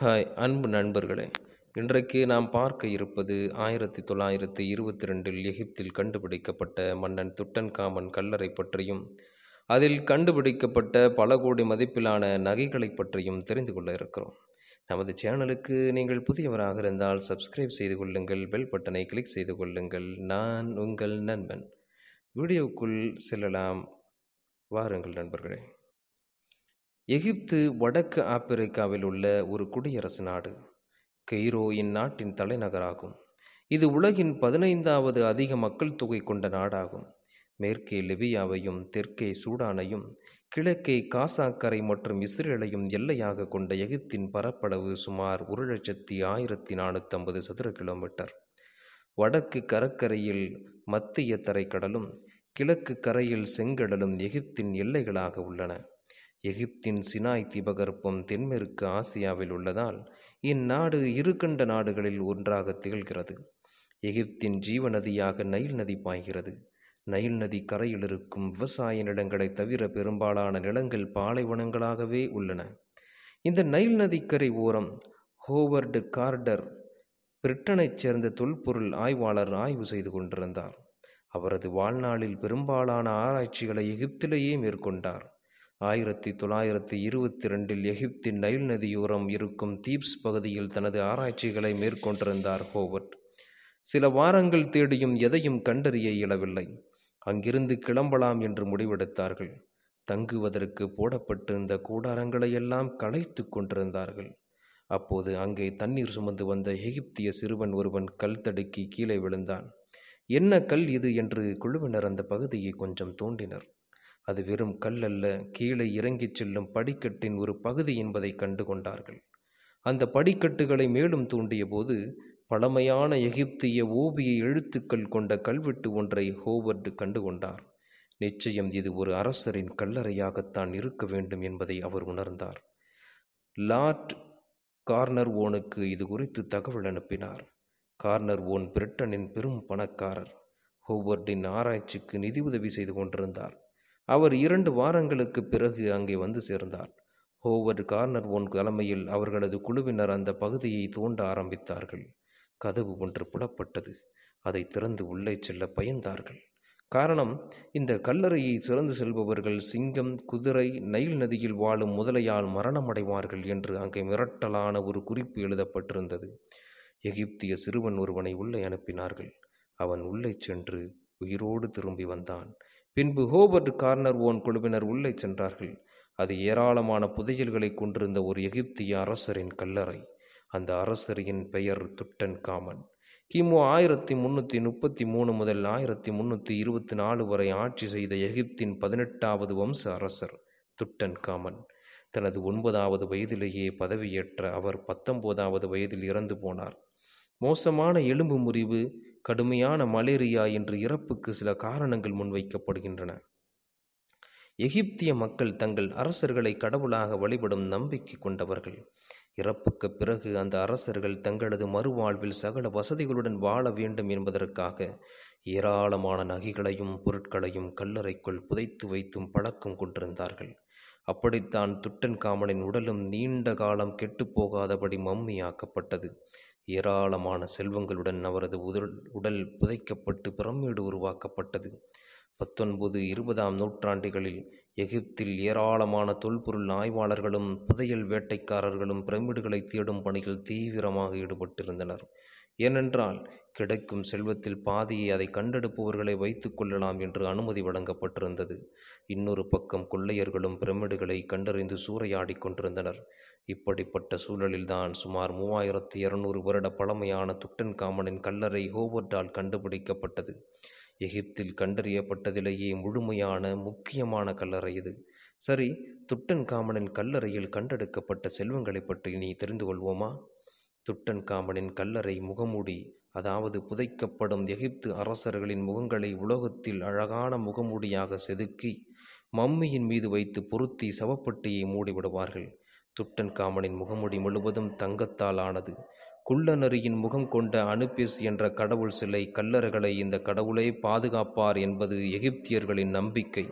hi அன்பு நண்பர்களே இன்றைக்கு நாம் பார்க்க இருப்பது ஆயிரத்தி தொள்ளாயிரத்தி இருபத்தி ரெண்டில் எகிப்தில் கண்டுபிடிக்கப்பட்ட மன்னன் துட்டன் காமன் கல்லறை பற்றியும் அதில் கண்டுபிடிக்கப்பட்ட பல கோடி மதிப்பிலான நகைகளை பற்றியும் தெரிந்து கொள்ள இருக்கிறோம் நமது சேனலுக்கு நீங்கள் புதியவராக இருந்தால் சப்ஸ்கிரைப் செய்து கொள்ளுங்கள் பெல் பட்டனை கிளிக் செய்து கொள்ளுங்கள் நான் உங்கள் நண்பன் வீடியோக்குள் செல்லலாம் வாருங்கள் நண்பர்களே எகிப்து வடக்கு ஆப்பிரிக்காவில் உள்ள ஒரு குடியரசு நாடு கெய்ரோ இந்நாட்டின் தலைநகராகும் இது உலகின் பதினைந்தாவது அதிக மக்கள் தொகை கொண்ட நாடாகும் மேற்கே லிபியாவையும் தெற்கே சூடானையும் கிழக்கே காசாக்கரை மற்றும் இஸ்ரேலையும் எல்லையாக கொண்ட எகிப்தின் பரப்பளவு சுமார் ஒரு லட்சத்தி ஆயிரத்தி நானூற்றி ஐம்பது சதுர கிலோமீட்டர் வடக்கு கரக்கரையில் மத்திய தரைக்கடலும் கிழக்கு கரையில் செங்கடலும் எகிப்தின் எல்லைகளாக உள்ளன எகிப்தின் சினாய் தீபகற்பம் தென்மேற்கு ஆசியாவில் உள்ளதால் இந்நாடு இருகண்ட நாடுகளில் ஒன்றாக திகழ்கிறது எகிப்தின் ஜீவ நதியாக நைல் நதி பாய்கிறது நைல் நதி கரையில் இருக்கும் விவசாய நிலங்களை தவிர பெரும்பாலான நிலங்கள் பாலைவனங்களாகவே உள்ளன இந்த நைல் நதிக்கரை ஓரம் ஹோவர்டு கார்டர் பிரிட்டனைச் சேர்ந்த தொல்பொருள் ஆய்வாளர் ஆய்வு செய்து கொண்டிருந்தார் அவரது வாழ்நாளில் பெரும்பாலான ஆராய்ச்சிகளை எகிப்திலேயே மேற்கொண்டார் ஆயிரத்தி தொள்ளாயிரத்தி இருபத்தி ரெண்டில் எகிப்தின் நைல் நதியோரம் இருக்கும் தீப்ஸ் பகுதியில் தனது ஆராய்ச்சிகளை மேற்கொண்டிருந்தார் ஹோவர்ட் சில வாரங்கள் தேடியும் எதையும் கண்டறிய இயலவில்லை அங்கிருந்து கிளம்பலாம் என்று முடிவெடுத்தார்கள் தங்குவதற்கு போடப்பட்டிருந்த கூடாரங்களை எல்லாம் களைத்து கொண்டிருந்தார்கள் அப்போது அங்கே தண்ணீர் சுமந்து வந்த எகிப்திய சிறுவன் ஒருவன் கல் தடுக்கி கீழே விழுந்தான் என்ன கல் இது என்று குழுவினர் அந்த பகுதியை கொஞ்சம் தோண்டினர் அது வெறும் கல் அல்ல கீழே இறங்கிச் செல்லும் படிக்கட்டின் ஒரு பகுதி என்பதை கண்டு கொண்டார்கள் அந்த படிக்கட்டுகளை மேலும் தூண்டிய போது பழமையான எகிப்திய ஓவிய எழுத்துக்கள் கொண்ட கல்வெட்டு ஒன்றை ஹோவர்டு கண்டுகொண்டார் நிச்சயம் இது ஒரு அரசரின் கல்லறையாகத்தான் இருக்க வேண்டும் என்பதை அவர் உணர்ந்தார் லார்ட் கார்னர் ஓனுக்கு இது குறித்து தகவல் அனுப்பினார் கார்னர் ஓன் பிரிட்டனின் பெரும் பணக்காரர் ஹோவர்டின் ஆராய்ச்சிக்கு நிதி உதவி செய்து கொண்டிருந்தார் அவர் இரண்டு வாரங்களுக்கு பிறகு அங்கே வந்து சேர்ந்தார் ஹோவர்ட் கார்னர் ஒன் தலைமையில் அவர்களது குழுவினர் அந்த பகுதியை தோண்ட ஆரம்பித்தார்கள் கதவு ஒன்று புலப்பட்டது அதை திறந்து உள்ளே செல்ல பயந்தார்கள் காரணம் இந்த கல்லறையை சிறந்து செல்பவர்கள் சிங்கம் குதிரை நைல் நதியில் வாழும் முதலையால் மரணமடைவார்கள் என்று அங்கே மிரட்டலான ஒரு குறிப்பு எழுதப்பட்டிருந்தது எகிப்திய சிறுவன் ஒருவனை உள்ளே அனுப்பினார்கள் அவன் உள்ளே சென்று உயிரோடு திரும்பி வந்தான் பின்பு ஹோபர்ட் கார்னர் ஓன் குழுவினர் உள்ளே சென்றார்கள் அது ஏராளமான புதையல்களை கொண்டிருந்த ஒரு எகிப்திய அரசரின் கல்லறை அந்த அரசரின் பெயர் துட்டன் காமன் கிமு ஆயிரத்தி முன்னூற்றி முப்பத்தி மூணு முதல் ஆயிரத்தி முன்னூற்றி இருபத்தி நாலு வரை ஆட்சி செய்த எகிப்தின் பதினெட்டாவது வம்ச அரசர் துட்டன் காமன் தனது ஒன்பதாவது வயதிலேயே பதவியேற்ற அவர் பத்தொன்பதாவது வயதில் இறந்து போனார் மோசமான எலும்பு முறிவு கடுமையான மலேரியா என்று இறப்புக்கு சில காரணங்கள் முன்வைக்கப்படுகின்றன எகிப்திய மக்கள் தங்கள் அரசர்களை கடவுளாக வழிபடும் நம்பிக்கை கொண்டவர்கள் இறப்புக்கு பிறகு அந்த அரசர்கள் தங்களது மறுவாழ்வில் சகல வசதிகளுடன் வாழ வேண்டும் என்பதற்காக ஏராளமான நகைகளையும் பொருட்களையும் கல்லறைக்குள் புதைத்து வைத்தும் பழக்கம் கொண்டிருந்தார்கள் அப்படித்தான் துட்டன்காமனின் உடலும் நீண்ட காலம் கெட்டுப்போகாதபடி மம்மியாக்கப்பட்டது ஏராளமான செல்வங்களுடன் அவரது உடல் உடல் புதைக்கப்பட்டு பிரமிடு உருவாக்கப்பட்டது பத்தொன்பது இருபதாம் நூற்றாண்டுகளில் எகிப்தில் ஏராளமான தொல்பொருள் ஆய்வாளர்களும் புதையல் வேட்டைக்காரர்களும் பிரமிடுகளை தேடும் பணியில் தீவிரமாக ஈடுபட்டிருந்தனர் ஏனென்றால் கிடைக்கும் செல்வத்தில் பாதியை அதை கண்டெடுப்பவர்களை வைத்துக் கொள்ளலாம் என்று அனுமதி வழங்கப்பட்டிருந்தது இன்னொரு பக்கம் கொள்ளையர்களும் பிரமிடுகளை கண்டறிந்து சூறையாடி கொண்டிருந்தனர் இப்படிப்பட்ட சூழலில்தான் சுமார் மூவாயிரத்து இருநூறு வருட பழமையான துட்டன் காமனின் கல்லறை ஹோவர்டால் கண்டுபிடிக்கப்பட்டது எகிப்தில் கண்டறியப்பட்டதிலேயே முழுமையான முக்கியமான கல்லறை இது சரி துட்டன் காமனின் கல்லறையில் கண்டெடுக்கப்பட்ட செல்வங்களை பற்றி நீ தெரிந்து கொள்வோமா துட்டன்காமனின் கல்லறை முகமூடி அதாவது புதைக்கப்படும் எகிப்து அரசர்களின் முகங்களை உலோகத்தில் அழகான முகமூடியாக செதுக்கி மம்மியின் மீது வைத்து பொருத்தி சவப்பட்டியை மூடிவிடுவார்கள் துட்டன்காமனின் முகமூடி முழுவதும் தங்கத்தால் ஆனது குள்ளநரியின் முகம் கொண்ட அனுப்பிஸ் என்ற கடவுள் சிலை கல்லறைகளை இந்த கடவுளே பாதுகாப்பார் என்பது எகிப்தியர்களின் நம்பிக்கை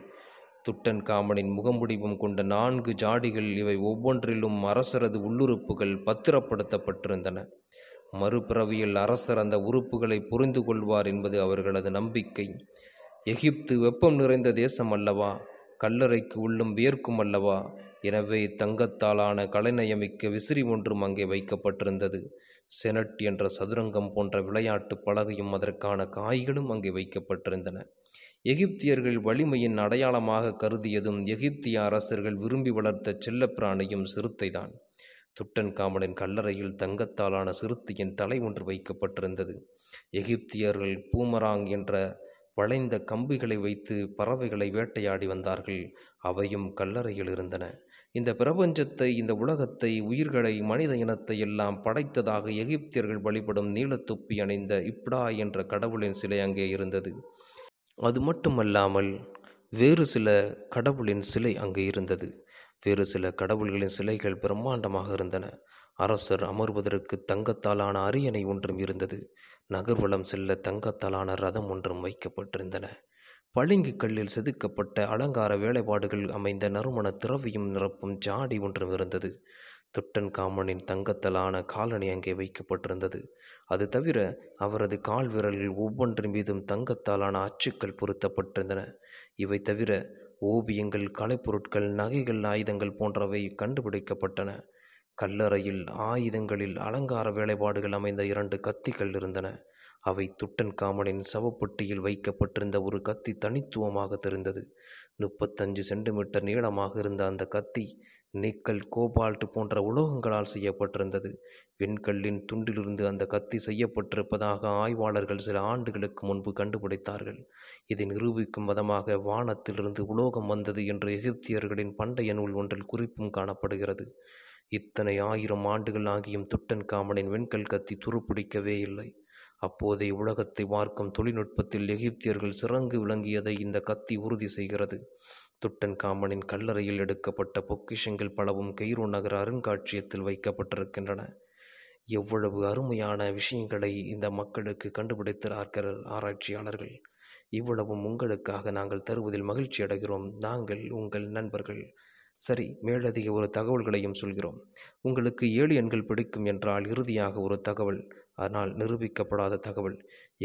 துட்டன் காமனின் முகமுடிவும் கொண்ட நான்கு ஜாடிகள் இவை ஒவ்வொன்றிலும் அரசரது உள்ளுறுப்புகள் பத்திரப்படுத்தப்பட்டிருந்தன மறுபிறவியில் அரசர் அந்த உறுப்புகளை புரிந்து கொள்வார் என்பது அவர்களது நம்பிக்கை எகிப்து வெப்பம் நிறைந்த தேசம் அல்லவா கல்லறைக்கு உள்ளும் வியர்க்கும் அல்லவா எனவே தங்கத்தாலான கலைநயமிக்க விசிறி ஒன்றும் அங்கே வைக்கப்பட்டிருந்தது செனட் என்ற சதுரங்கம் போன்ற விளையாட்டு பலகையும் அதற்கான காய்களும் அங்கே வைக்கப்பட்டிருந்தன எகிப்தியர்கள் வலிமையின் அடையாளமாக கருதியதும் எகிப்திய அரசர்கள் விரும்பி வளர்த்த செல்லப்பிராணியும் சிறுத்தைதான் துட்டன் காமனின் கல்லறையில் தங்கத்தாலான சிறுத்தையின் தலை ஒன்று வைக்கப்பட்டிருந்தது எகிப்தியர்கள் பூமராங் என்ற வளைந்த கம்பிகளை வைத்து பறவைகளை வேட்டையாடி வந்தார்கள் அவையும் கல்லறையில் இருந்தன இந்த பிரபஞ்சத்தை இந்த உலகத்தை உயிர்களை மனித இனத்தை எல்லாம் படைத்ததாக எகிப்தியர்கள் வழிபடும் நீலத்தொப்பி அணிந்த இப்டா என்ற கடவுளின் சிலை அங்கே இருந்தது அது மட்டுமல்லாமல் வேறு சில கடவுளின் சிலை அங்கு இருந்தது வேறு சில கடவுள்களின் சிலைகள் பிரம்மாண்டமாக இருந்தன அரசர் அமர்வதற்கு தங்கத்தாலான அரியணை ஒன்றும் இருந்தது நகர்வலம் செல்ல தங்கத்தாலான ரதம் ஒன்றும் வைக்கப்பட்டிருந்தன பளிங்கு கல்லில் செதுக்கப்பட்ட அலங்கார வேலைப்பாடுகள் அமைந்த நறுமண திரவியும் நிரப்பும் ஜாடி ஒன்றும் இருந்தது காமனின் தங்கத்தலான காலணி அங்கே வைக்கப்பட்டிருந்தது அது தவிர அவரது கால் விரலில் ஒவ்வொன்றின் மீதும் தங்கத்தாலான அச்சுக்கள் பொருத்தப்பட்டிருந்தன இவை தவிர ஓவியங்கள் கலைப்பொருட்கள் நகைகள் ஆயுதங்கள் போன்றவை கண்டுபிடிக்கப்பட்டன கல்லறையில் ஆயுதங்களில் அலங்கார வேலைப்பாடுகள் அமைந்த இரண்டு கத்திகள் இருந்தன அவை துட்டன் காமனின் சவப்பெட்டியில் வைக்கப்பட்டிருந்த ஒரு கத்தி தனித்துவமாக தெரிந்தது முப்பத்தஞ்சு சென்டிமீட்டர் நீளமாக இருந்த அந்த கத்தி நிக்கல் கோபால்ட் போன்ற உலோகங்களால் செய்யப்பட்டிருந்தது வெண்கல்லின் துண்டிலிருந்து அந்த கத்தி செய்யப்பட்டிருப்பதாக ஆய்வாளர்கள் சில ஆண்டுகளுக்கு முன்பு கண்டுபிடித்தார்கள் இதை நிரூபிக்கும் விதமாக வானத்திலிருந்து உலோகம் வந்தது என்று எகிப்தியர்களின் பண்டைய நூல் ஒன்றில் குறிப்பும் காணப்படுகிறது இத்தனை ஆயிரம் ஆண்டுகள் ஆகியும் துட்டன் காமனின் வெண்கல் கத்தி துருப்பிடிக்கவே இல்லை அப்போதே உலகத்தை பார்க்கும் தொழில்நுட்பத்தில் எகிப்தியர்கள் சிறங்கு விளங்கியதை இந்த கத்தி உறுதி செய்கிறது துட்டன் காமனின் கல்லறையில் எடுக்கப்பட்ட பொக்கிஷங்கள் பலவும் கெய்ரோ நகர அருங்காட்சியத்தில் வைக்கப்பட்டிருக்கின்றன எவ்வளவு அருமையான விஷயங்களை இந்த மக்களுக்கு கண்டுபிடித்திருக்கிறார் ஆராய்ச்சியாளர்கள் இவ்வளவும் உங்களுக்காக நாங்கள் தருவதில் மகிழ்ச்சி அடைகிறோம் நாங்கள் உங்கள் நண்பர்கள் சரி மேலதிக ஒரு தகவல்களையும் சொல்கிறோம் உங்களுக்கு ஏலியன்கள் பிடிக்கும் என்றால் இறுதியாக ஒரு தகவல் ஆனால் நிரூபிக்கப்படாத தகவல்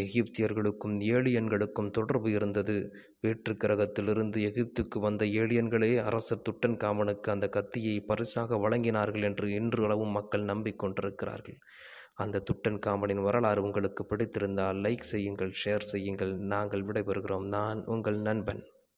எகிப்தியர்களுக்கும் ஏலியன்களுக்கும் தொடர்பு இருந்தது வேற்று கிரகத்திலிருந்து எகிப்துக்கு வந்த ஏலியன்களே அரசர் துட்டன் காமனுக்கு அந்த கத்தியை பரிசாக வழங்கினார்கள் என்று இன்று அளவும் மக்கள் நம்பிக்கொண்டிருக்கிறார்கள் அந்த துட்டன் காமனின் வரலாறு உங்களுக்கு பிடித்திருந்தால் லைக் செய்யுங்கள் ஷேர் செய்யுங்கள் நாங்கள் விடைபெறுகிறோம் நான் உங்கள் நண்பன்